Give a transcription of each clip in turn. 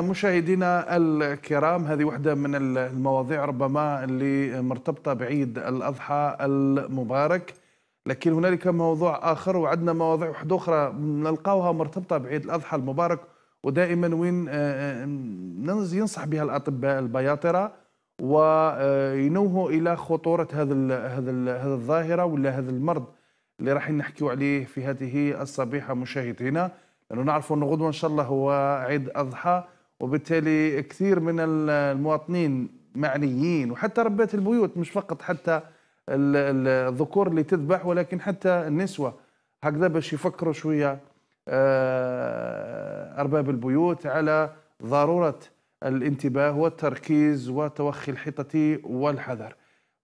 مشاهدينا الكرام هذه واحدة من المواضيع ربما اللي مرتبطة بعيد الأضحى المبارك لكن هنالك موضوع آخر وعندنا مواضيع واحدة أخرى نلقاوها مرتبطة بعيد الأضحى المبارك ودائما وين آه، آه، ينصح بها الأطباء البياطرة وينوهوا إلى خطورة هذا هذا هذا الظاهرة ولا هذا المرض اللي راح نحكيو عليه في هذه الصبيحة مشاهدينا لأنه نعرفوا أن غدوة إن شاء الله هو عيد أضحى وبالتالي كثير من المواطنين معنيين وحتى ربات البيوت مش فقط حتى الذكور اللي تذبح ولكن حتى النسوة هكذا باش يفكروا شوية آه، أرباب البيوت على ضرورة الانتباه والتركيز وتوخي الحيطة والحذر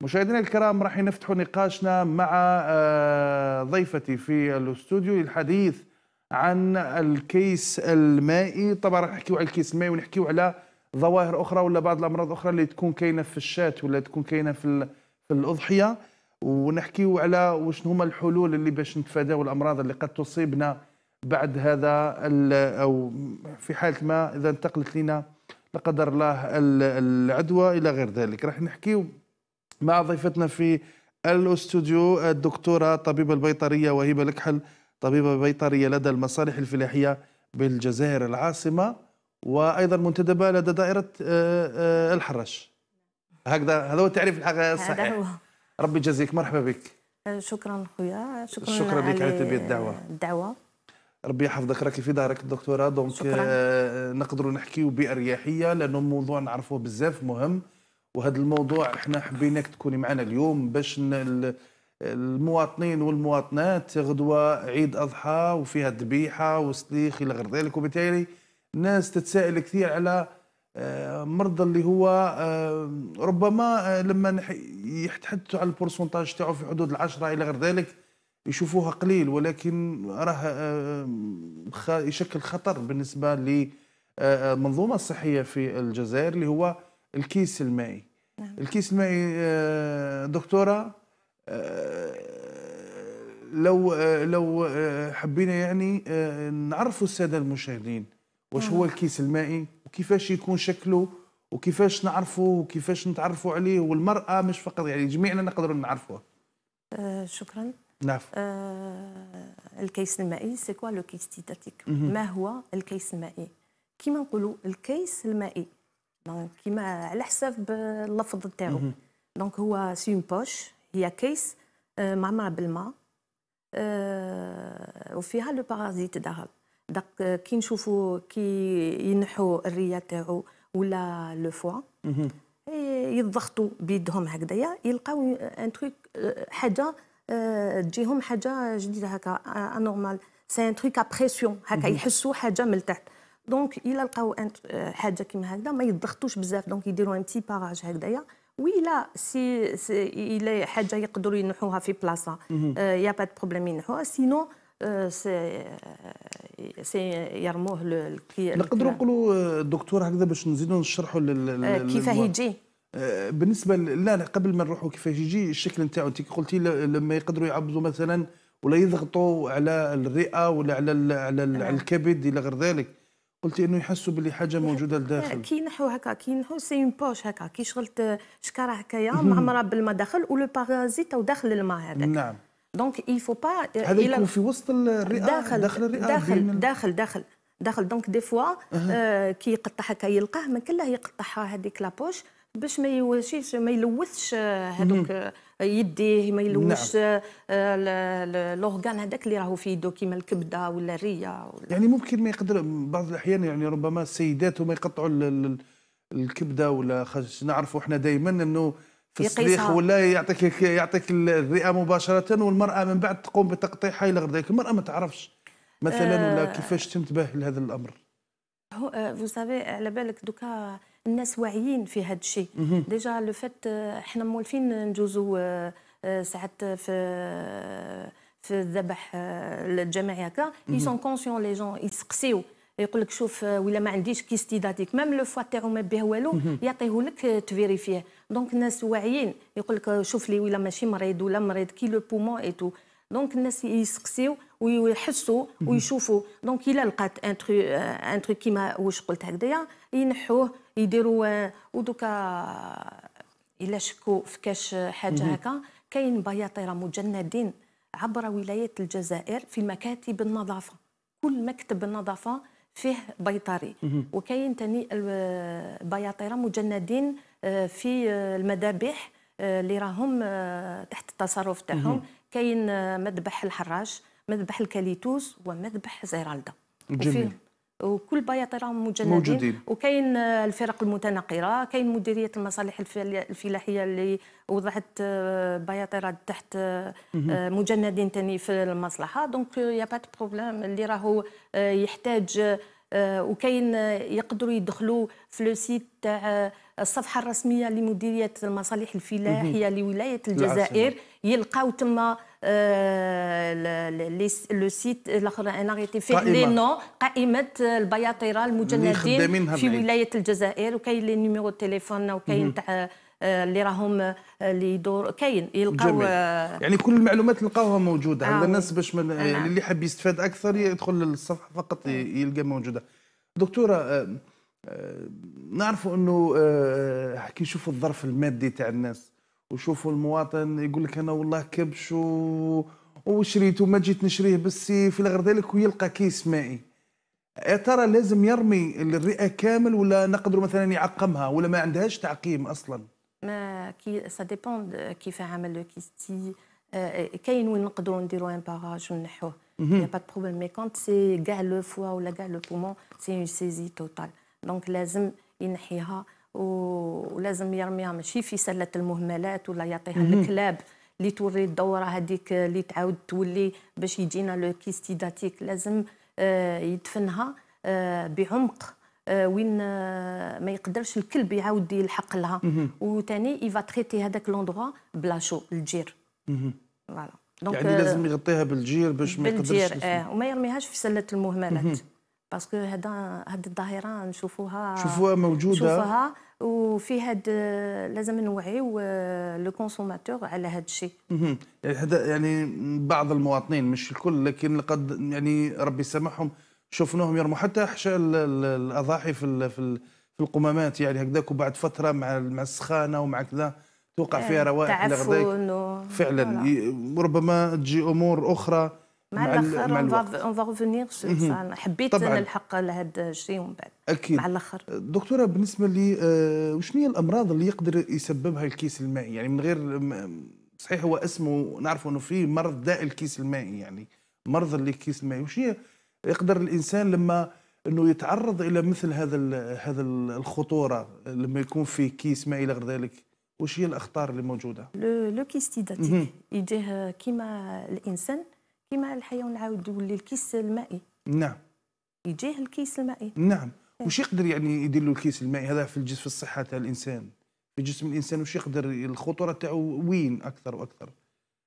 مشاهدينا الكرام راح نفتح نقاشنا مع آه، ضيفتي في الاستوديو للحديث عن الكيس المائي طبعا راح نحكيو على الكيس المائي ونحكيو على ظواهر اخرى ولا بعض الامراض اخرى اللي تكون كاينه في الشات ولا تكون كاينه في في الاضحيه ونحكيو على وشنو هما الحلول اللي باش نتفاداو الامراض اللي قد تصيبنا بعد هذا او في حاله ما اذا انتقلت لنا لا قدر الله العدوى الى غير ذلك راح نحكيو مع ضيفتنا في الاستوديو الدكتوره طبيبه البيطريه وهبه لكحل طبيبة بيطرية لدى المصالح الفلاحية بالجزائر العاصمة وأيضا منتدبة لدى دائرة آه، آه، الحرش هكذا هذا هو التعريف الحقيقي الصحيح ربي يجازيك مرحبا بك شكرا خويا شكرا, شكرا لك على تلبيه الدعوه الدعوه ربي يحفظك راكي في دارك الدكتوره دونك آه، نقدروا نحكيو باريحيه لانه موضوع نعرفوه بزاف مهم وهذا الموضوع احنا حبيناك تكوني معنا اليوم باش المواطنين والمواطنات غدوه عيد اضحى وفيها ذبيحه وسليخ الى غير ذلك وبالتالي الناس تتساءل كثير على آه، مرضى اللي هو آه، ربما آه، لما يتحدثوا على البورسونتاج تاعو في حدود العشرة الى غير ذلك يشوفوها قليل ولكن راه يشكل خطر بالنسبه للمنظومه الصحيه في الجزائر اللي هو الكيس المائي نعم. الكيس المائي دكتوره آه، لو آه، لو آه، حبينا يعني نعرفوا الساده المشاهدين واش هو الكيس المائي وكيفاش يكون شكله وكيفاش نعرفوا وكيفاش نتعرفوا عليه والمراه مش فقط يعني جميعنا نقدروا نعرفوه شكرا نعم آه الكيس المائي سي كوا لو كيس تيتاتيك ما هو الكيس المائي كيما نقولوا الكيس المائي كيما على حساب اللفظ تاعو دونك هو سي بوش هي كيس آه، معمره بالماء آه، وفيها لو بارازيت ذهب داك آه، كي نشوفوا كي ينحوا الريه تاعو ولا لو فوا يضغطوا بيدهم هكذايا يلقاو ان تروك حاجه تجيهم حاجه جديده هكا انورمال سي ان تروك ا بريسيون هكا يحسوا حاجه من تحت دونك الا لقاو حاجه كيما هكذا ما يضغطوش بزاف دونك يديروا ان تي باراج هكذايا وي لا سي, سي الى حاجه يقدروا ينحوها في بلاصه يا با بروبليم ينحوها سينو سي سي يرموه نقدروا نقولوا الدكتور euh, هكذا باش نزيدوا نشرحوا euh, كيفاه يجي euh, بالنسبه لا لا قبل ما نروحوا كيفاش يجي الشكل نتاعو انت قلتي لما يقدروا يعبزوا مثلا ولا يضغطوا على الرئه ولا على أه. على الكبد الى غير ذلك قلتي انه يحسوا باللي حاجه موجوده لداخل كي نحو هكا كي نحو سي اون بوش هكا كي شغلت شكاره هكايا معمره بالما داخل ولو بارازيت او داخل الماء هذاك نعم دونك اي فو با هذا يكون في وسط الرئه داخل داخل الرئه داخل داخل داخل داخل دونك دي فوا euh, كي يقطع هكا يلقاه ما كله يقطعها هذيك لابوش باش ما يواشيش ما يلوثش آه، هذوك آه، يديه ما يلوثش نعم. آه، لوغان لورغان هذاك اللي راهو في يدو كيما الكبده ولا الريه ولا يعني ممكن ما يقدر بعض الاحيان يعني ربما السيدات هما يقطعوا الكبده ولا خش نعرفوا احنا دائما انه في الصريخ ولا يعطيك يعطيك الرئه مباشره والمراه من بعد تقوم بتقطيعها الى غير ذلك المراه ما تعرفش مثلا ولا كيفاش تنتبه لهذا الامر هو فو سافي على بالك دوكا الناس واعيين في هذا الشيء ديجا لو فات آه، حنا مولفين ندوزو آه، آه، ساعات في في الذبح الجماعي هكا اي سون كونسيون لي جون يسقسيو يقول لك شوف ولا ما عنديش كيستيداتيك ميم لو فوا تاعو ما بيه والو يعطيه لك تفيريفيه دونك الناس واعيين يقول لك شوف لي ولا ماشي مريض ولا مريض كي لو بومون اي تو دونك الناس يسقسيو ويحسوا ويشوفوا دونك الا لقات ان تروك ان تروك كيما واش قلت هكذايا ينحوه يديروا آه، ودوكا الا شكوا في كاش حاجه هكا كاين بياطره مجندين عبر ولايه الجزائر في مكاتب النظافه كل مكتب النظافه فيه بيطري وكاين ثاني آه، بياطره مجندين آه، في المذابح اللي راهم تحت التصرف تاعهم كاين مذبح الحراج مذبح الكاليتوس ومذبح زيرالدا جميل وكل راهم مجندين موجودين. وكاين الفرق المتنقرة كاين مديرية المصالح الفلاحية اللي وضعت آه، بياطرة تحت آه، آه، مجندين تاني في المصلحة دونك يا با بروبليم اللي راهو يحتاج وكاين يقدروا يدخلوا في لو سيت تاع الصفحه الرسميه لمديريه المصالح الفلاحيه لولايه الجزائر يلقاو تما آه، لو سيت الاخر انا غيتي فيه لي نو قائمه آه، البياطره المجندين في ولايه الجزائر وكاين لي نيميرو تيليفون وكاين تاع آه، اللي راهم اللي يدور كاين يلقاو يعني كل المعلومات تلقاوها موجوده عند الناس باش من نعم. اللي حاب يستفاد اكثر يدخل للصفحه فقط نعم. يلقى موجوده دكتوره نعرفوا انه آه، آه، كي يشوفوا الظرف المادي تاع الناس وشوفوا المواطن يقول لك انا والله كبش و... وشريته ما جيت نشريه بالسيف الى غير ذلك ويلقى كيس مائي يا آه، ترى لازم يرمي الرئه كامل ولا نقدروا مثلا يعقمها ولا ما عندهاش تعقيم اصلا ما كي سا ديبوند كيف عمل لو كيستي كاين وين نقدروا نديروا ان باراج ونحوه يا با بروبليم مي كونت سي كاع لو فوا ولا كاع لو بومون سي اون سيزي توتال دونك لازم ينحيها ولازم يرميها ماشي في سله المهملات ولا يعطيها الكلاب اللي توري الدوره هذيك اللي تعاود تولي باش يجينا لو كيستيداتيك لازم آه، يدفنها آه، بعمق آه، وين ما يقدرش الكلب يعاود يلحق لها وثاني يفا تريتي هذاك لوندروا بلاشو الجير فوالا يعني لازم يغطيها بالجير باش ما يقدرش بالجير اه وما يرميهاش في سله المهملات باسكو هذا هاد الظاهره نشوفوها شوفوها موجوده نشوفوها وفي هاد لازم نوعيو لو كونسوماتور على هاد الشيء يعني, يعني بعض المواطنين مش الكل لكن قد يعني ربي يسامحهم شفناهم يرموا حتى حشا الاضاحي في في القمامات يعني هكذاك وبعد فتره مع مع السخانه ومع كذا توقع فيها آه، روائح تعفن فعلا ربما تجي امور اخرى مع, الاخر اون فوفونيغ حبيت نلحق لهذا الشيء ومن بعد اكيد مع الاخر دكتوره بالنسبه لي آه، وشنو هي الامراض اللي يقدر يسببها الكيس المائي يعني من غير صحيح هو اسمه نعرف انه في مرض داء الكيس المائي يعني مرض الكيس المائي وش يقدر الانسان لما انه يتعرض الى مثل هذا هذا الخطوره لما يكون في كيس مائي غير ذلك وش هي الاخطار اللي موجوده لو كيستيداتيك يجيه كيما الانسان كما الحيوان العاود يولي الكيس المائي نعم يجيه الكيس المائي نعم إيه. وش يقدر يعني يدير له الكيس المائي هذا في الجسم في الصحه تاع الانسان في جسم الانسان وش يقدر الخطوره تاعو وين اكثر واكثر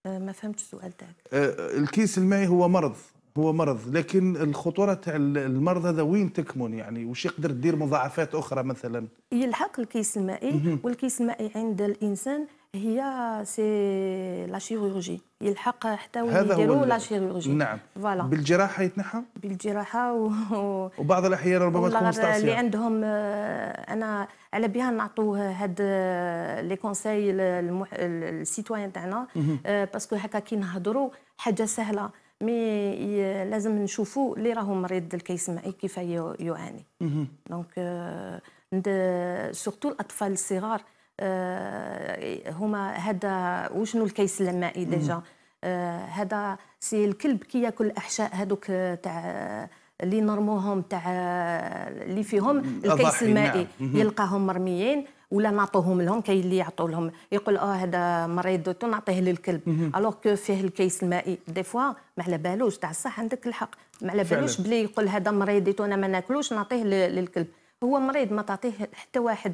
أه، ما فهمتش السؤال تاعك أه، الكيس المائي هو مرض هو مرض لكن الخطوره تاع المرض هذا وين تكمن يعني وش يقدر دير مضاعفات اخرى مثلا يلحق الكيس المائي والكيس المائي عند الانسان هي سي لا شيروجي يلحق حتى ويديروا لا شيروجي نعم فوالا بالجراحه يتنحى بالجراحه و... وبعض الاحيان ربما تكون مستعصيه اللي عندهم آه، انا على بها نعطوا هاد آه، لي كونساي للمح... للسيتوان تاعنا آه، باسكو هكا كي نهضروا حاجه سهله مي لازم نشوفوا اللي راهو مريض الكيس معي كيف يعاني دونك سورتو الاطفال الصغار آه، هما هذا وشنو الكيس المائي ديجا آه، هذا سي الكلب كياكل الاحشاء هذوك آه، تاع اللي نرموهم تاع اللي فيهم الكيس نعم. المائي نعم. يلقاهم مرميين ولا نعطوهم لهم كاين اللي يعطوا لهم يقول اه هذا مريض تو نعطيه للكلب الوغ كو فيه الكيس المائي دي فوا ما على بالوش تاع الصح عندك الحق ما على بالوش بلي يقول هذا مريض تو انا ما ناكلوش نعطيه للكلب هو مريض ما تعطيه حتى واحد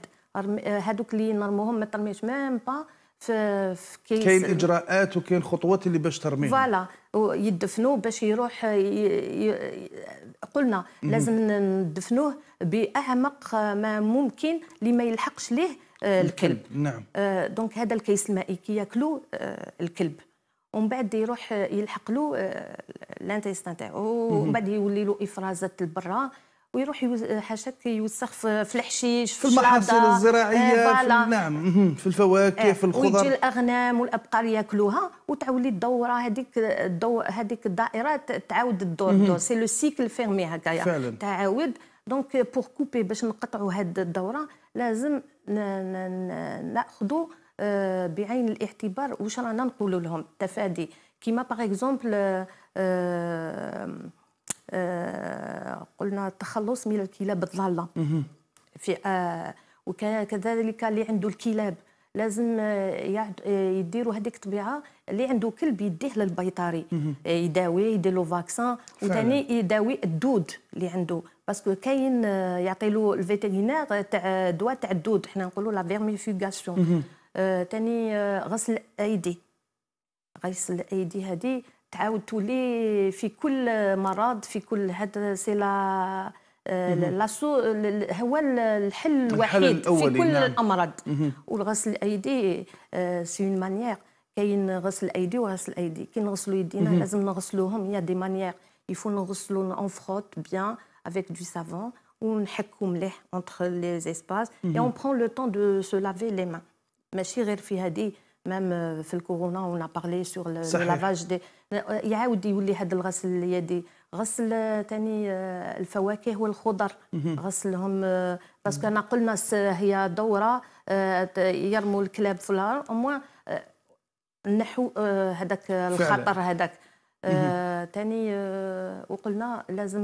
هذوك آه، اللي نرموهم ما ترميش ميم با في في كيس كاين اجراءات وكاين خطوات اللي باش ترميهم فوالا يدفنوا باش يروح ي... قلنا لازم ندفنوه باعمق ما ممكن اللي ما يلحقش ليه آه، الكلب نعم آه، دونك هذا الكيس المائي كي ياكلو الكلب ومن بعد يروح يلحق له الانتيستان تاعو ومن بعد يولي له افرازات لبرا ويروح حاجات يوسخ في الحشيش في, في المحاصيل إيه، الزراعيه في نعم في الفواكه آه في الخضر ويجي الاغنام والابقار ياكلوها وتعولي الدوره هذيك الدو هذيك الدائره تعاود الدور دور سي لو سيكل فيرمي هكايا تعاود دونك بور كوبي باش نقطعوا هذه الدوره لازم ناخذوا آه، بعين الاعتبار واش رانا نقولوا لهم التفادي كيما باغ اكزومبل آه، آه، قلنا التخلص من الكلاب الضاله في آه، وكذلك اللي عنده الكلاب لازم آه، يديروا هذيك الطبيعه اللي عنده كلب يديه للبيطري يداوي يدير له فاكسان وثاني يداوي الدود اللي عنده باسكو كاين يعطي له الفيتيرينير تاع دواء تاع الدود حنا نقولوا لا فيرميفيغاسيون ثاني غسل الايدي غسل الايدي هذه C'est une manière. Il a des manières. Il faut bien avec du savon entre les espaces. on prend le temps de se laver les mains. même on a parlé sur lavage des... يعاود يولي هذا الغسل اليدي غسل ثاني آه، الفواكه والخضر غسلهم آه، باسكو انا قلنا هي دوره آه، يرموا الكلاب في الهار اما نحو هذاك الخطر هذاك ثاني وقلنا لازم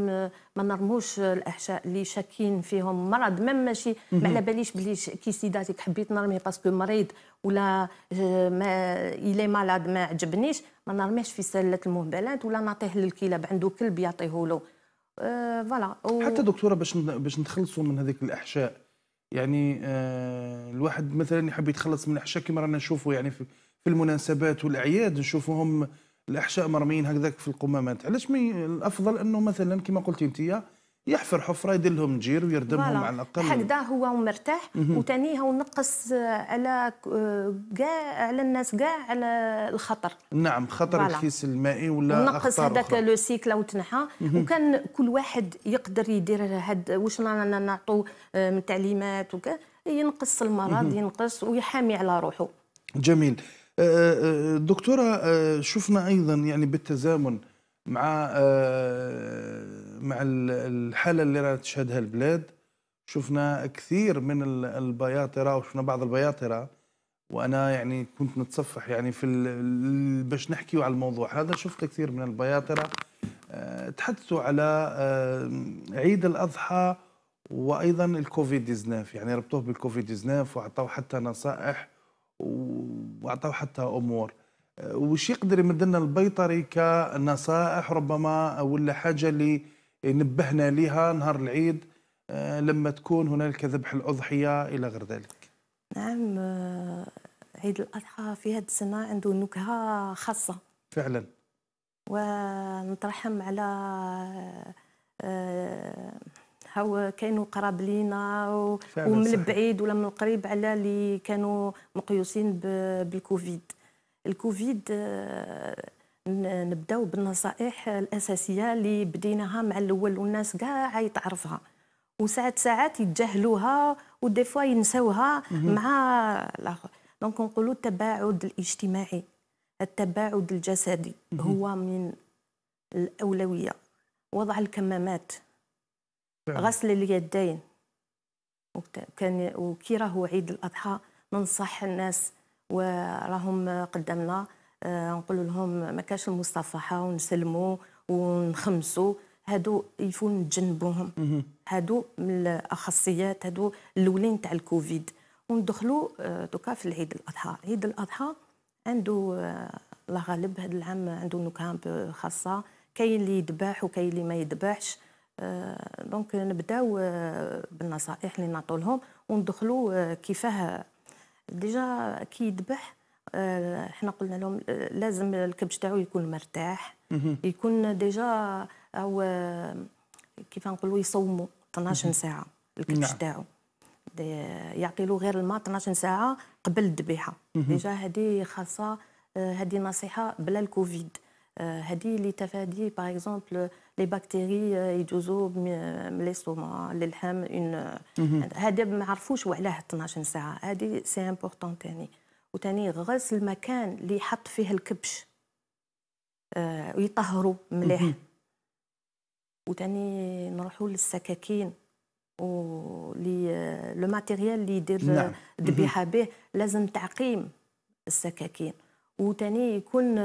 ما نرموش الاحشاء اللي شاكين فيهم مرض ما ماشي ما على باليش بلي كيسيداتك حبيت نرمي باسكو مريض ولا آه، ما الى مالاد ما عجبنيش ما نرميش في سله المهبلات ولا نعطيه للكلاب عنده كلب يعطيه له آه فوالا و... حتى دكتوره باش باش نتخلصوا من هذيك الاحشاء يعني آه الواحد مثلا يحب يتخلص من الاحشاء كما رانا نشوفوا يعني في, في المناسبات والاعياد نشوفوهم الاحشاء مرميين هكذاك في القمامات علاش الافضل انه مثلا كما قلتي انت يحفر حفره يدلهم جير ويردمهم على الاقل هكذا هو مرتاح وثاني هو نقص على كاع على الناس كاع على الخطر نعم خطر الكيس المائي ولا نقص هذاك لو سيكل وتنحى وكان كل واحد يقدر يدير هاد واش رانا نعطوا آه، من تعليمات وكا ينقص المرض ينقص ويحامي على روحه جميل آه، آه، دكتوره شفنا ايضا يعني بالتزامن مع مع الحاله اللي راه تشهدها البلاد شفنا كثير من البياطره وشفنا بعض البياطره وانا يعني كنت نتصفح يعني في باش نحكيو على الموضوع هذا شفت كثير من البياطره آه، تحدثوا على آه، عيد الاضحى وايضا الكوفيد 19 يعني ربطوه بالكوفيد 19 واعطوا حتى نصائح واعطوا حتى امور آه، وش يقدر يمد لنا البيطري كنصائح ربما ولا حاجه اللي إيه، نبهنا لها نهار العيد آه، لما تكون هنالك ذبح الأضحية إلى غير ذلك نعم آه، عيد الأضحى في هذه السنة عنده نكهة خاصة فعلا ونترحم على آه، هو كانوا قراب لينا ومن البعيد ولا من القريب على اللي كانوا مقيوسين بالكوفيد الكوفيد نبداو بالنصائح الاساسيه اللي بديناها مع الاول والناس كاع يتعرفها وساعات ساعات يتجاهلوها ودي فوا ينساوها مع الاخر دونك نقولوا التباعد الاجتماعي التباعد الجسدي هو من الاولويه وضع الكمامات غسل اليدين وكان وكي راهو عيد الاضحى ننصح الناس وراهم قدامنا آه، نقول لهم ما كاش المصافحه ونسلموا ونخمسوا هادو يفون نتجنبوهم هادو من الاخصيات هادو الاولين تاع الكوفيد وندخلوا آه، دوكا في العيد الاضحى عيد الاضحى عنده آه، لا غالب هذا العام عنده نكهه خاصه كاين اللي يذبح وكاين اللي ما يذبحش دونك نبداو بالنصائح اللي نعطولهم وندخلوا كيفاه ديجا كي يذبح احنا آه، قلنا لهم آه، لازم الكبش تاعو يكون مرتاح يكون ديجا او كيف نقولوا يصوموا 12 ساعه الكبش نعم. تاعو يعطي له غير الماء 12 ساعه قبل الذبيحه ديجا هذه خاصه هذه آه، نصيحه بلا الكوفيد هذه لتفادي باغ اكزومبل لي باكتيري يدوزو من سوما للحم هذا ما عرفوش وعلاه 12 ساعه هذه سي امبورطون ثاني وثاني غرس المكان اللي يحط فيه الكبش آه، ويطهروا مليح وثاني نروحوا للسكاكين ولي آه، لو ماتيريال اللي يدير آه، نعم. ذبيحه به لازم تعقيم السكاكين وثاني يكون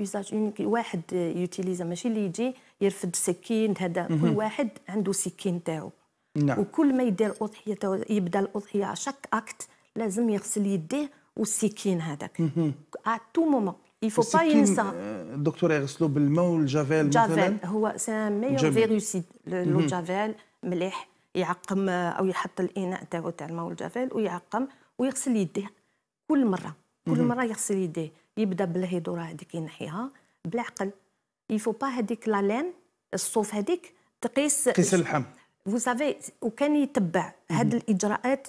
يوزاج واحد يوتيليزا ماشي اللي يجي يرفد سكين هذا كل واحد عنده سكين تاعو نعم. وكل ما يدير اضحيه يبدا الاضحيه شاك اكت لازم يغسل يديه والسكين هذاك ا تو مومون il با pas ينسى الدكتور يغسلوا بالماء والجافيل مثلا جافيل هو سي ميور فيروسيد لو جافيل مليح يعقم او يحط الاناء تاعو تاع الماء والجافيل ويعقم ويغسل يديه كل مره كل مره يغسل يديه يبدا بالهيدوره هذيك ينحيها بالعقل يفو با هذيك لا لين الصوف هذيك تقيس قيس اللحم فو سافي وكان يتبع هاد الاجراءات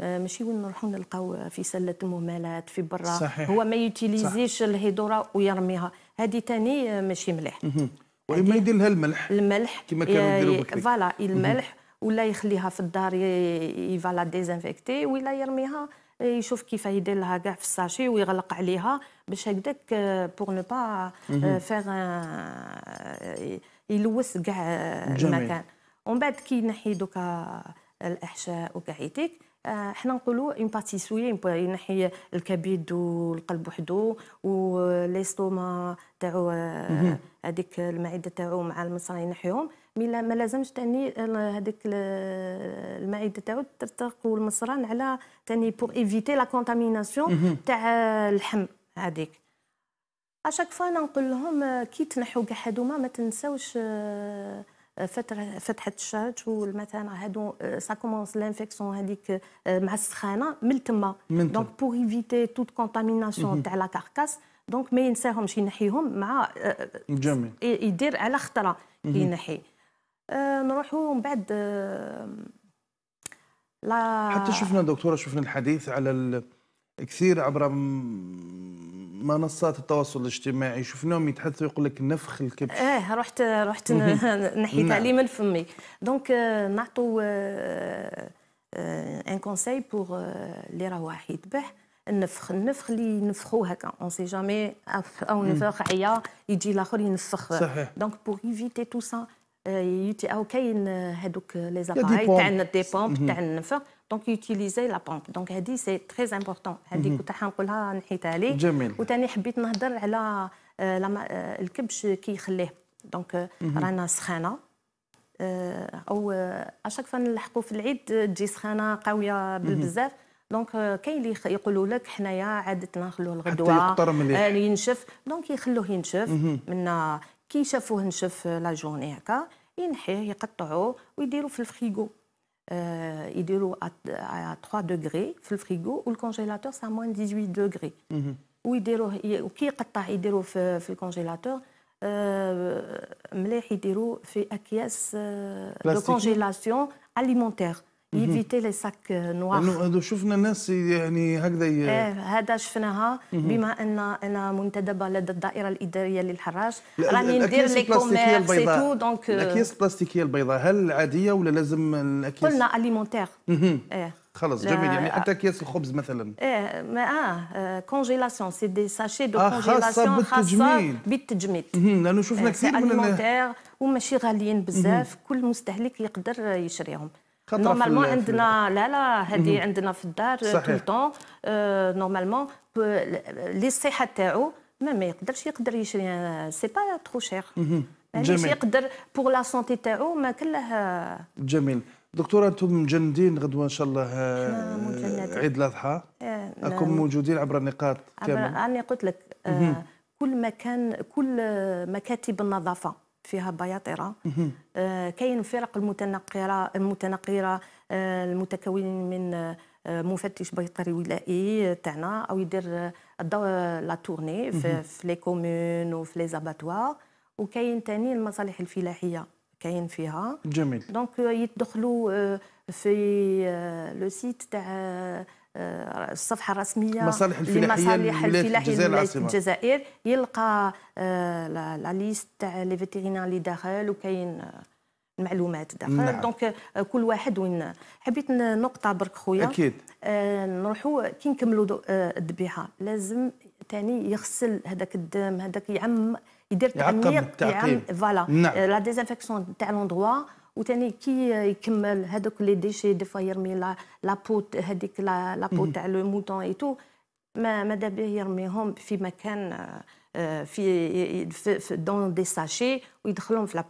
ماشي وين نروحوا نلقاو في سله المهملات في برا صحيح. هو ما يوتيليزيش الهيدوره ويرميها هذه ثاني ماشي مليح وما يدير لها الملح الملح كما كانوا آه، يديروا فوالا الملح ولا يخليها في الدار يفالا ديزانفيكتي ولا يرميها آه، يشوف كيف يدير لها كاع في الساشي ويغلق عليها باش هكذاك بور نو با فيغ يلوث كاع المكان ومن بعد كي نحي دوكا آه، الاحشاء وكاع يديك آه، حنا نقولوا اون باتي سوي ينحي الكبد والقلب وحده وليستوما تاعو آه، هذيك المعده تاعو مع المصري ينحيهم مي ما لازمش تاني هذيك المعده تاعو ترتق والمصران على تاني بور ايفيتي لا كونتاميناسيون تاع اللحم هذيك اشاك فوا نقول لهم آه، كي تنحوا كاع ما تنساوش فتحت فتحه والمثانه هادو سا كومونس لانفيكسيون هذيك آه، مع السخانه من تما دونك بور ايفيتي توت كونتاميناسيون تاع لا كاركاس دونك ما ينساهمش ينحيهم مع آه، جميل آه، يدير على خطره ينحي نروحوا من بعد لا حتى شفنا دكتوره شفنا الحديث على كثير عبر منصات التواصل الاجتماعي شفناهم يتحدثوا يقول لك نفخ الكبش ايه رحت رحت نحيت نعم. عليه من فمي دونك نعطوا ان كونساي بور اللي راهو يذبح النفخ النفخ اللي ينفخوه هكا اون سي جامي او نفخ عيا يجي الاخر ينفخ صحيح دونك بور ايفيتي تو سا او كاين هذوك لي زاباري تاع بومب تاع النفخ دونك يوتيليزي لا بامب دونك هادي سي تري امبورطون هادي كنت حنقولها نحيتها عليه جميل وثاني حبيت نهضر على آه، آه، الكبش كيخليه دونك آه، mhm. رانا سخانه او اشاك فان نلحقوا في العيد تجي سخانه قويه mhm. بزاف دونك كاين اللي يقولوا لك حنايا عادتنا نخلوه الغدوه ينشف دونك يخلوه ينشف mhm. من كي شافوه نشف لا جورني هكا ينحيه يقطعوه ويديروا في الفريغو euh, à, 3 degrés dans le frigo ou le congélateur, c'est à moins 18 degrés. Mhm. Ou il déroule, qui est il déroule euh, sur congélateur, euh, il déroule sur euh, la de congélation alimentaire. ليفيتي لي ساك نوار هذا شفنا ناس يعني هكذا ي... ايه هذا شفناها بما ان انا منتدبه لدى الدائره الاداريه للحراج راني ندير لي كوميرس تو دونك الاكياس البلاستيكيه البيضاء هل عاديه ولا لازم الاكياس قلنا اليمونتير ايه خلاص جميل يعني آه، حتى اكياس الخبز مثلا ايه ما اه كونجيلاسيون سي دي ساشي دو كونجيلاسيون خاصه بالتجميد لانه شفنا إيه، كثير من الناس وماشي غاليين بزاف كل مستهلك يقدر يشريهم نورمالمون عندنا لا لا هذه عندنا في الدار طول طون نورمالمون آه، لي الصحه تاعو ما ما يقدرش يقدر يشري سي با ترو شير جميل يقدر بوغ لا سونتي تاعو ما كلها جميل دكتوره انتم مجندين غدوه ان شاء الله آه، عيد الاضحى راكم آه، نعم. موجودين عبر النقاط كامل انا قلت لك كل مكان كل مكاتب النظافه فيها بياطره آه، كاين الفرق المتنقره المتنقره آه، المتكونين من آه، مفتش بيطري ولائي تاعنا او يدير لا تورني في, في لي كومون وفي لي زاباتوار وكاين ثاني المصالح الفلاحيه كاين فيها جميل دونك يدخلوا في لو سيت تاع آه، الصفحه الرسميه مصالح الفلاحيه لمصالح الفلاحيه الجزائر يلقى آه، لا ليست تاع آه، لي فيتيرينار اللي داخل وكاين المعلومات داخل نعم. دونك كل واحد وين حبيت نقطه برك خويا اكيد نروحوا كي نكملوا الذبيحه لازم ثاني يغسل هذاك الدم هذاك يعم يدير تعميق يعقب التعقيم فوالا نعم. لا ديزانفكسيون تاع لوندوا وثاني كي يكمل هذوك لي ديشي دي فوا يرمي لا بوت هذيك لا بوت تاع لو موتون اي تو ما ماذا به يرميهم في مكان آه، في, في دون دي ساشي ويدخلهم في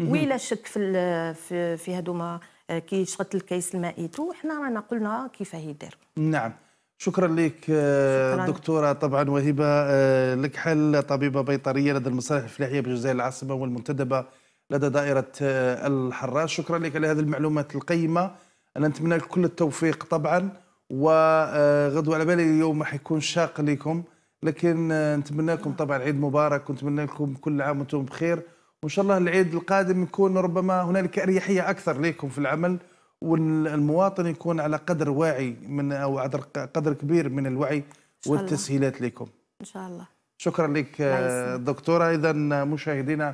وي لا شك في في, في هذوما آه، كي شغلت الكيس المائي تو حنا رانا قلنا كيفاه يدير نعم شكرا لك آه، شكرا. دكتوره طبعا وهبه لك حل طبيبه بيطريه لدى المصالح الفلاحيه بجزائر العاصمه والمنتدبه لدى دائرة آه، الحراس شكرا لك لهذه المعلومات القيمة أنا أتمنى لك كل التوفيق طبعا وغدوة آه، على بالي اليوم راح يكون شاق لكم لكن آه، نتمنى لكم طبعا عيد مبارك ونتمنى لكم كل عام وانتم بخير وان شاء الله العيد القادم يكون ربما هنالك اريحيه اكثر لكم في العمل والمواطن يكون على قدر واعي من او قدر كبير من الوعي والتسهيلات لكم ان شاء الله شكرا لك دكتوره اذا مشاهدينا